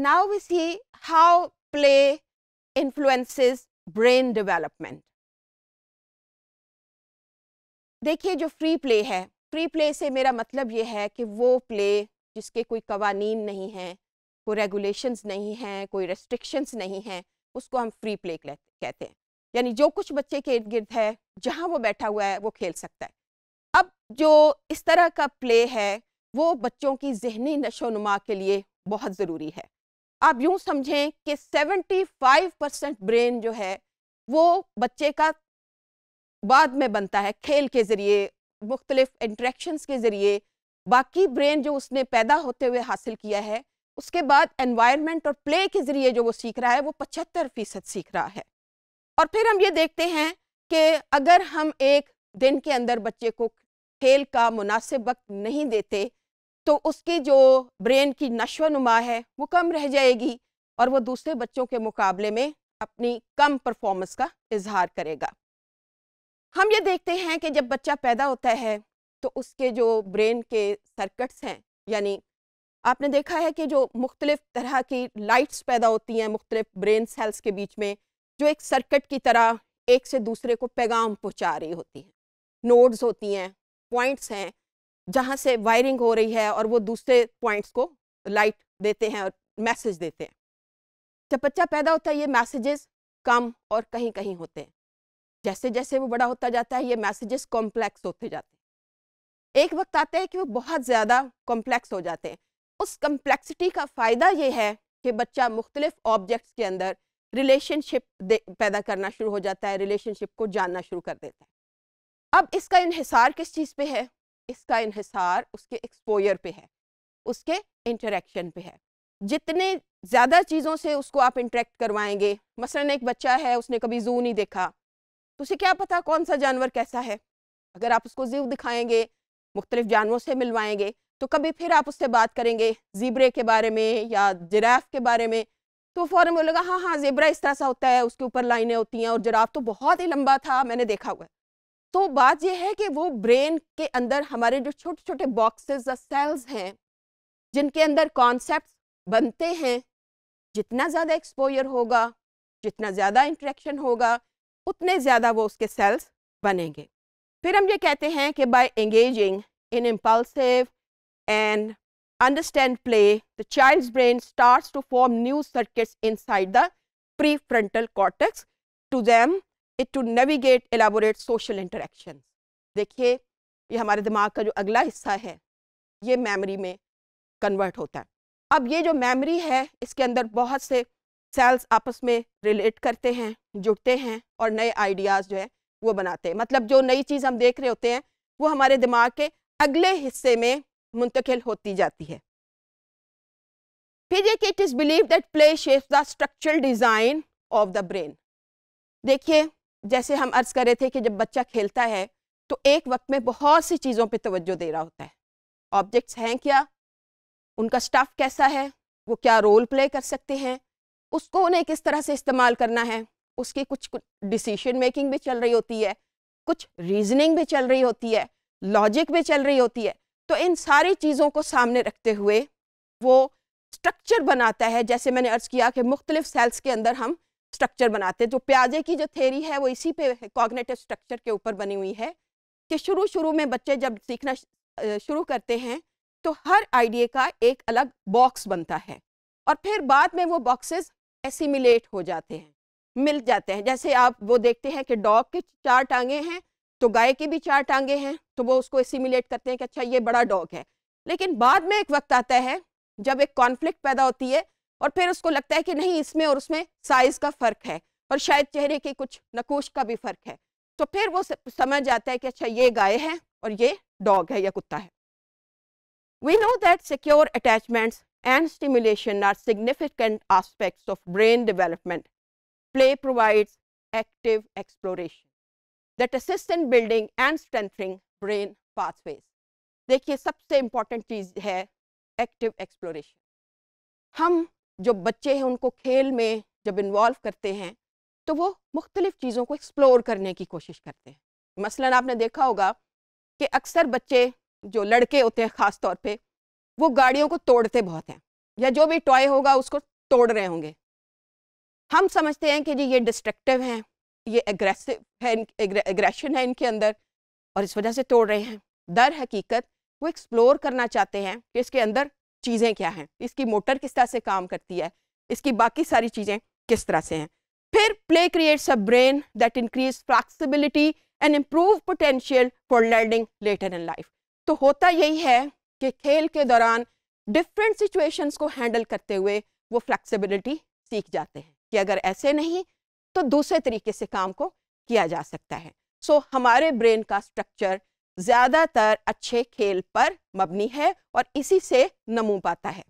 Now we see how play influences brain development देखिए जो free play है free play से मेरा मतलब ये है कि वो प्ले जिसके कोई कवानीन नहीं हैं कोई रेगुलेशंस नहीं हैं कोई रेस्ट्रिक्शंस नहीं हैं उसको हम फ्री प्ले कहते हैं यानी जो कुछ बच्चे के इर्द गिर्द है जहाँ वो बैठा हुआ है वो खेल सकता है अब जो इस तरह का प्ले है वो बच्चों की जहनी नशोनुमा के लिए बहुत ज़रूरी है आप यूं समझें कि 75 परसेंट ब्रेन जो है वो बच्चे का बाद में बनता है खेल के ज़रिए मुख्तलिफ इंट्रैक्शंस के ज़रिए बाकी ब्रेन जो उसने पैदा होते हुए हासिल किया है उसके बाद एनवायरनमेंट और प्ले के ज़रिए जो वो सीख रहा है वो पचहत्तर फ़ीसद सीख रहा है और फिर हम ये देखते हैं कि अगर हम एक दिन के अंदर बच्चे को खेल का मुनासिब वक्त नहीं देते तो उसकी जो ब्रेन की नशो नुमा है वो कम रह जाएगी और वो दूसरे बच्चों के मुकाबले में अपनी कम परफॉर्मेंस का इजहार करेगा हम ये देखते हैं कि जब बच्चा पैदा होता है तो उसके जो ब्रेन के सर्कट्स हैं यानी आपने देखा है कि जो मुख्तलिफ़ तरह की लाइट्स पैदा होती हैं मुख्तलिफ ब्रेन सेल्स के बीच में जो एक सर्कट की तरह एक से दूसरे को पैगाम पहुंचा रही होती हैं नोड्स होती हैं पॉइंट्स हैं जहाँ से वायरिंग हो रही है और वो दूसरे पॉइंट्स को लाइट देते हैं और मैसेज देते हैं जब बच्चा पैदा होता है ये मैसेजेस कम और कहीं कहीं होते हैं जैसे जैसे वो बड़ा होता जाता है ये मैसेजेस कॉम्प्लेक्स होते जाते हैं एक वक्त आता है कि वो बहुत ज़्यादा कॉम्प्लेक्स हो जाते हैं उस कम्प्लेक्सिटी का फ़ायदा ये है कि बच्चा मुख्तलिफ ऑब्जेक्ट्स के अंदर रिलेशनशिप पैदा करना शुरू हो जाता है रिलेशनशिप को जानना शुरू कर देता है अब इसका इन्हिसार किस चीज़ पे है इसका इहिसार उसके एक्सपोयर पे है उसके इंटरेक्शन पे है जितने ज़्यादा चीज़ों से उसको आप इंटरेक्ट करवाएंगे मसलन एक बच्चा है उसने कभी जू नहीं देखा तो उसे क्या पता कौन सा जानवर कैसा है अगर आप उसको जीव दिखाएंगे मुख्तलिफ जानवरों से मिलवाएंगे तो कभी फिर आप उससे बात करेंगे जीब्रे के बारे में या जिराफ के बारे में तो फ़ौरन बोलेगा हाँ हाँ जेबरा इस तरह सा होता है उसके ऊपर लाइनें होती हैं और जिराफ तो बहुत ही लंबा था मैंने देखा हुआ है तो बात यह है कि वो ब्रेन के अंदर हमारे जो छोटे छोटे बॉक्सेस या सेल्स हैं जिनके अंदर कॉन्सेप्ट बनते हैं जितना ज़्यादा एक्सपोजर होगा जितना ज़्यादा इंट्रैक्शन होगा उतने ज़्यादा वो उसके सेल्स बनेंगे फिर हम ये कहते हैं कि by engaging in impulsive and understand play, the child's brain starts to form new circuits the prefrontal cortex to them it to navigate elaborate social interactions. देखिए ये हमारे दिमाग का जो अगला हिस्सा है ये मेमोरी में कन्वर्ट होता है अब ये जो मेमोरी है इसके अंदर बहुत से सेल्स आपस में रिलेट करते हैं जुड़ते हैं और नए आइडियाज़ जो है वो बनाते हैं मतलब जो नई चीज़ हम देख रहे होते हैं वो हमारे दिमाग के अगले हिस्से में मुंतकिल होती जाती है फिर ये कि it is believe that play shapes the structural design of the brain देखिए जैसे हम अर्ज़ कर रहे थे कि जब बच्चा खेलता है तो एक वक्त में बहुत सी चीज़ों पे तवज्जो दे रहा होता है ऑब्जेक्ट्स हैं क्या उनका स्टाफ कैसा है वो क्या रोल प्ले कर सकते हैं उसको उन्हें किस तरह से इस्तेमाल करना है उसकी कुछ डिसीशन मेकिंग भी चल रही होती है कुछ रीजनिंग भी चल रही होती है लॉजिक भी चल रही होती है तो इन सारी चीज़ों को सामने रखते हुए वो स्ट्रक्चर बनाता है जैसे मैंने अर्ज़ किया कि मुख्तलिफ सेल्स के अंदर हम स्ट्रक्चर बनाते हैं जो प्याजे की जो थेरी है वो इसी पे कॉग्नेटिव स्ट्रक्चर के ऊपर बनी हुई है कि शुरू शुरू में बच्चे जब सीखना शुरू करते हैं तो हर आइडिए का एक अलग बॉक्स बनता है और फिर बाद में वो बॉक्सेस एसिमिलेट हो जाते हैं मिल जाते हैं जैसे आप वो देखते हैं कि डॉग के चार टांगे हैं तो गाय की भी चार टांगे हैं तो वो उसको एसिमिलेट करते हैं कि अच्छा ये बड़ा डॉग है लेकिन बाद में एक वक्त आता है जब एक कॉन्फ्लिक्ट पैदा होती है और फिर उसको लगता है कि नहीं इसमें और उसमें साइज का फर्क है और शायद चेहरे के कुछ नकोश का भी फर्क है तो फिर वो समझ जाता है कि अच्छा ये गाय है और ये डॉग है या कुत्ता है we know that secure attachment and stimulation are significant aspect of brain development play provide active exploration that assistant building and strengthening brain pathways देखिए सबसे इंपॉर्टेंट चीज है एक्टिव एक्सप्लोरेशन हम जो बच्चे हैं उनको खेल में जब इन्वॉल्व करते हैं तो वो मुख्तलिफ़ चीज़ों को एक्सप्लोर करने की कोशिश करते हैं मसलन आपने देखा होगा कि अक्सर बच्चे जो लड़के होते हैं ख़ास तौर पर वो गाड़ियों को तोड़ते बहुत हैं या जो भी टॉय होगा उसको तोड़ रहे होंगे हम समझते हैं कि जी ये डिस्ट्रक्टिव हैं ये एग्रेसिव है एग्रेशन है इनके अंदर और इस वजह से तोड़ रहे हैं दर हकीकत वो एक्सप्लोर करना चाहते हैं कि इसके अंदर चीज़ें क्या हैं इसकी मोटर किस तरह से काम करती है इसकी बाकी सारी चीज़ें किस तरह से हैं फिर play creates a brain that increase flexibility and improve potential for learning later in life तो होता यही है कि खेल के दौरान डिफरेंट सिचुएशंस को हैंडल करते हुए वो फ्लैक्सिबिलिटी सीख जाते हैं कि अगर ऐसे नहीं तो दूसरे तरीके से काम को किया जा सकता है सो so, हमारे ब्रेन का स्ट्रक्चर ज़्यादातर अच्छे खेल पर मबनी है और इसी से नमू पाता है